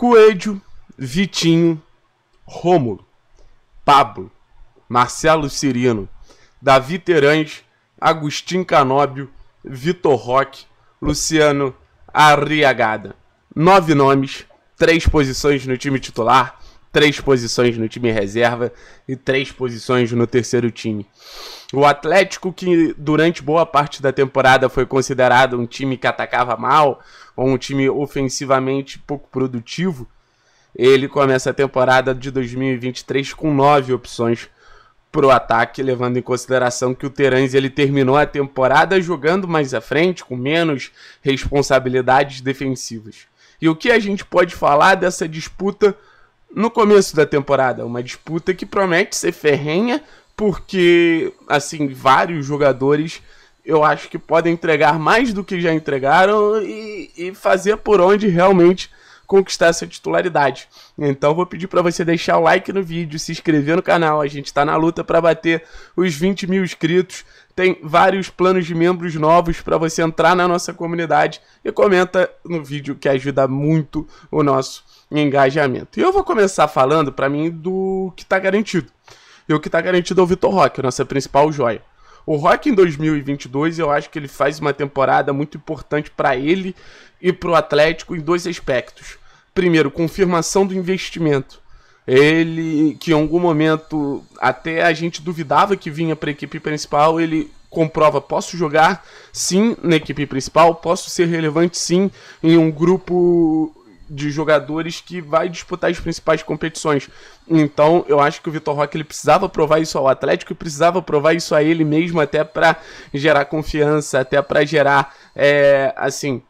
Coelho, Vitinho, Rômulo, Pablo, Marcelo Cirino, Davi Terães, Agostinho Canóbio, Vitor Roque, Luciano Arriagada. Nove nomes, três posições no time titular três posições no time reserva e três posições no terceiro time. O Atlético, que durante boa parte da temporada foi considerado um time que atacava mal, ou um time ofensivamente pouco produtivo, ele começa a temporada de 2023 com nove opções para o ataque, levando em consideração que o Terãs ele terminou a temporada jogando mais à frente, com menos responsabilidades defensivas. E o que a gente pode falar dessa disputa no começo da temporada. Uma disputa que promete ser ferrenha, porque, assim, vários jogadores eu acho que podem entregar mais do que já entregaram e, e fazer por onde realmente conquistar sua titularidade. Então vou pedir para você deixar o like no vídeo, se inscrever no canal. A gente está na luta para bater os 20 mil inscritos. Tem vários planos de membros novos para você entrar na nossa comunidade e comenta no vídeo que ajuda muito o nosso engajamento. E eu vou começar falando para mim do que está garantido. E o que está garantido é o Vitor Roque, nossa principal joia. O Rock em 2022, eu acho que ele faz uma temporada muito importante para ele e para o Atlético em dois aspectos. Primeiro, confirmação do investimento. Ele, que em algum momento até a gente duvidava que vinha para a equipe principal, ele comprova: posso jogar sim na equipe principal, posso ser relevante sim em um grupo de jogadores que vai disputar as principais competições. Então, eu acho que o Vitor Roque ele precisava provar isso ao Atlético e precisava provar isso a ele mesmo até para gerar confiança, até para gerar, é, assim,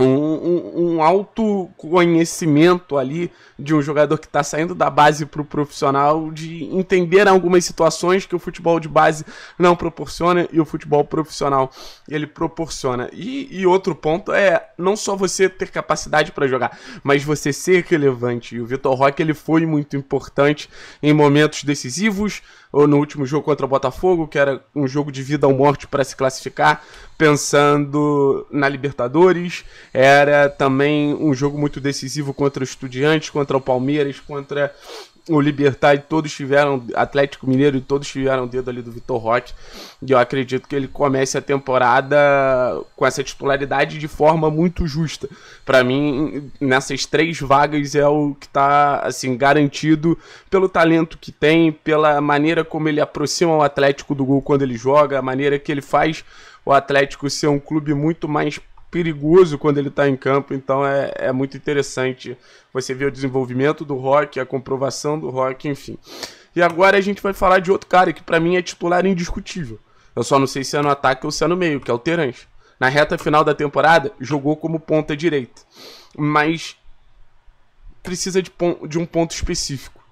um, um, autoconhecimento ali de um jogador que está saindo da base para o profissional, de entender algumas situações que o futebol de base não proporciona e o futebol profissional ele proporciona. E, e outro ponto é não só você ter capacidade para jogar, mas você ser relevante. E o Vitor Roque ele foi muito importante em momentos decisivos ou no último jogo contra o Botafogo, que era um jogo de vida ou morte para se classificar, pensando na Libertadores. Era também um jogo muito decisivo contra o Estudiantes, contra o Palmeiras, contra o Libertar e todos tiveram, Atlético Mineiro e todos tiveram o dedo ali do Vitor Roque. E eu acredito que ele comece a temporada com essa titularidade de forma muito justa. Para mim, nessas três vagas é o que está assim, garantido pelo talento que tem, pela maneira como ele aproxima o Atlético do gol quando ele joga, a maneira que ele faz o Atlético ser um clube muito mais perigoso quando ele está em campo, então é, é muito interessante você ver o desenvolvimento do Rock, a comprovação do Rock, enfim. E agora a gente vai falar de outro cara que para mim é titular indiscutível. Eu só não sei se é no ataque ou se é no meio, que é o Terence. Na reta final da temporada, jogou como ponta direita, mas precisa de, de um ponto específico.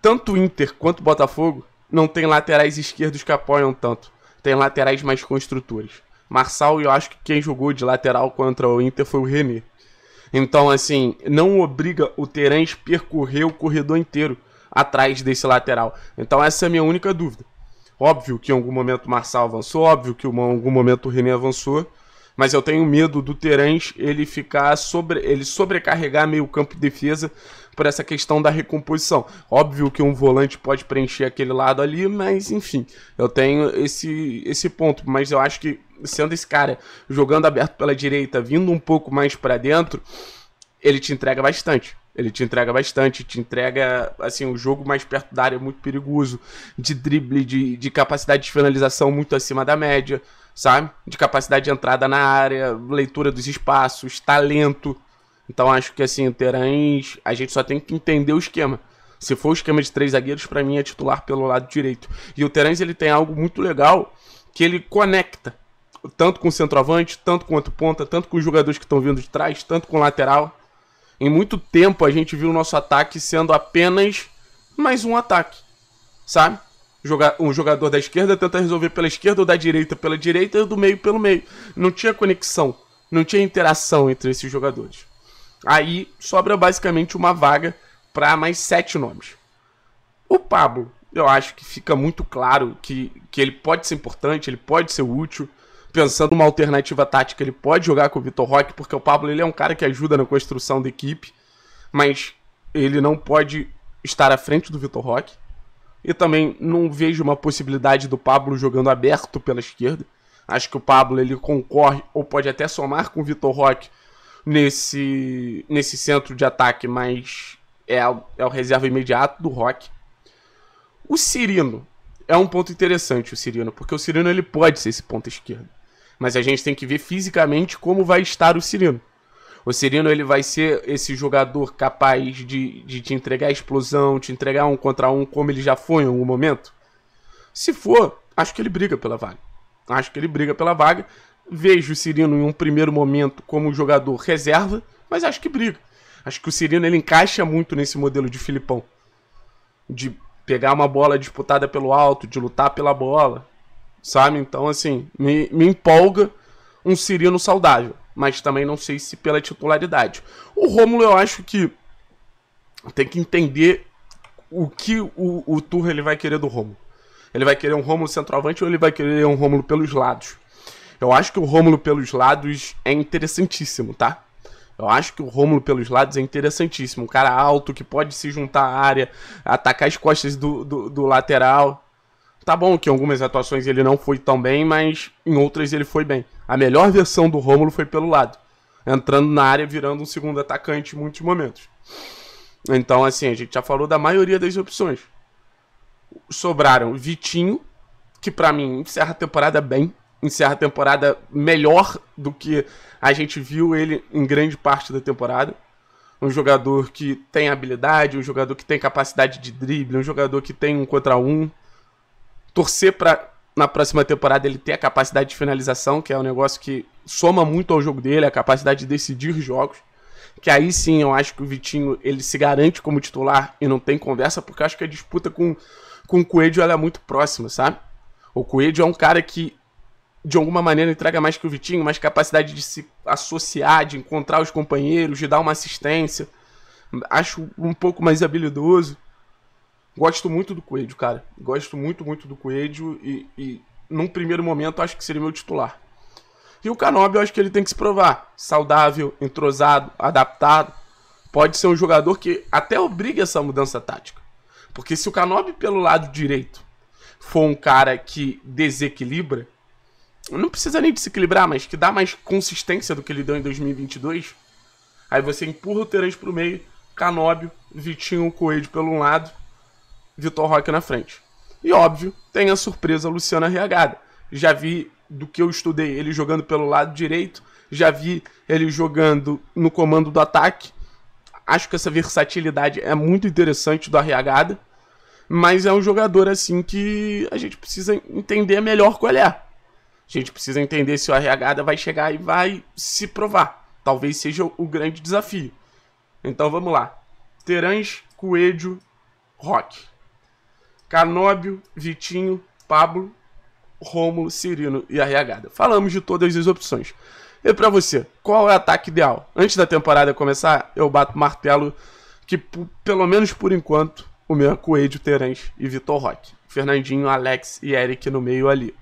Tanto o Inter quanto o Botafogo não tem laterais esquerdos que apoiam tanto. Tem laterais mais construtores. Marçal, e eu acho que quem jogou de lateral contra o Inter foi o René. Então, assim, não obriga o Terãs percorrer o corredor inteiro atrás desse lateral. Então, essa é a minha única dúvida. Óbvio que em algum momento o Marçal avançou, óbvio que em algum momento o René avançou, mas eu tenho medo do Terãs ele ficar sobre ele sobrecarregar meio campo de defesa por essa questão da recomposição. Óbvio que um volante pode preencher aquele lado ali, mas enfim, eu tenho esse esse ponto, mas eu acho que sendo esse cara jogando aberto pela direita, vindo um pouco mais para dentro, ele te entrega bastante. Ele te entrega bastante, te entrega assim o jogo mais perto da área muito perigoso, de drible, de, de capacidade de finalização muito acima da média, sabe? De capacidade de entrada na área, leitura dos espaços, talento. Então acho que assim, o Terãs, a gente só tem que entender o esquema. Se for o esquema de três zagueiros, para mim é titular pelo lado direito. E o Terãs ele tem algo muito legal que ele conecta tanto com o centroavante, tanto com o outro ponta, tanto com os jogadores que estão vindo de trás, tanto com o lateral. Em muito tempo a gente viu o nosso ataque sendo apenas mais um ataque, sabe? Um jogador da esquerda tenta resolver pela esquerda, ou da direita pela direita, ou do meio pelo meio. Não tinha conexão, não tinha interação entre esses jogadores. Aí sobra basicamente uma vaga para mais sete nomes. O Pablo, eu acho que fica muito claro que, que ele pode ser importante, ele pode ser útil, pensando uma alternativa tática, ele pode jogar com o Vitor Roque, porque o Pablo ele é um cara que ajuda na construção da equipe, mas ele não pode estar à frente do Vitor Roque. E também não vejo uma possibilidade do Pablo jogando aberto pela esquerda. Acho que o Pablo ele concorre ou pode até somar com o Vitor Roque nesse, nesse centro de ataque, mas é, é o reserva imediato do Roque. O Cirino é um ponto interessante, o Cirino, porque o Cirino ele pode ser esse ponto esquerdo mas a gente tem que ver fisicamente como vai estar o Cirino. O Cirino ele vai ser esse jogador capaz de, de te entregar explosão, te entregar um contra um, como ele já foi em algum momento? Se for, acho que ele briga pela vaga. Acho que ele briga pela vaga. Vejo o Cirino em um primeiro momento como jogador reserva, mas acho que briga. Acho que o Cirino ele encaixa muito nesse modelo de Filipão. De pegar uma bola disputada pelo alto, de lutar pela bola sabe? Então, assim, me, me empolga um Cirino saudável, mas também não sei se pela titularidade. O Rômulo, eu acho que tem que entender o que o, o Turra ele vai querer do Rômulo. Ele vai querer um Rômulo centroavante ou ele vai querer um Rômulo pelos lados? Eu acho que o Rômulo pelos lados é interessantíssimo, tá? Eu acho que o Rômulo pelos lados é interessantíssimo. Um cara alto que pode se juntar à área, atacar as costas do, do, do lateral, Tá bom que em algumas atuações ele não foi tão bem, mas em outras ele foi bem. A melhor versão do Rômulo foi pelo lado, entrando na área, virando um segundo atacante em muitos momentos. Então, assim, a gente já falou da maioria das opções. Sobraram Vitinho, que para mim encerra a temporada bem, encerra a temporada melhor do que a gente viu ele em grande parte da temporada. Um jogador que tem habilidade, um jogador que tem capacidade de drible, um jogador que tem um contra um, torcer para na próxima temporada ele ter a capacidade de finalização, que é um negócio que soma muito ao jogo dele, a capacidade de decidir jogos. Que aí sim eu acho que o Vitinho ele se garante como titular e não tem conversa, porque eu acho que a disputa com, com o Coelho ela é muito próxima, sabe? O Coelho é um cara que de alguma maneira entrega mais que o Vitinho, mais capacidade de se associar, de encontrar os companheiros, de dar uma assistência. Acho um pouco mais habilidoso. Gosto muito do Coelho, cara. Gosto muito, muito do Coelho e, e num primeiro momento acho que seria meu titular. E o Canobi, eu acho que ele tem que se provar. Saudável, entrosado, adaptado. Pode ser um jogador que até obrigue essa mudança tática. Porque se o Canobi pelo lado direito for um cara que desequilibra, não precisa nem desequilibrar, mas que dá mais consistência do que ele deu em 2022, aí você empurra o Terence pro meio, Canóbio, Vitinho, Coelho pelo um lado Vitor Roque na frente. E óbvio, tem a surpresa Luciana Riagada. Já vi do que eu estudei ele jogando pelo lado direito, já vi ele jogando no comando do ataque. Acho que essa versatilidade é muito interessante do Arreagada, mas é um jogador assim que a gente precisa entender melhor qual é. A gente precisa entender se o Arreagada vai chegar e vai se provar. Talvez seja o grande desafio. Então vamos lá. Terãs, Coelho, Roque. Canóbio, Vitinho, Pablo, Rômulo, Cirino e Arriagada. Falamos de todas as opções. E para você, qual é o ataque ideal? Antes da temporada começar, eu bato martelo que, pelo menos por enquanto, o meu é Coelho, Terence e Vitor Roque. Fernandinho, Alex e Eric no meio ali.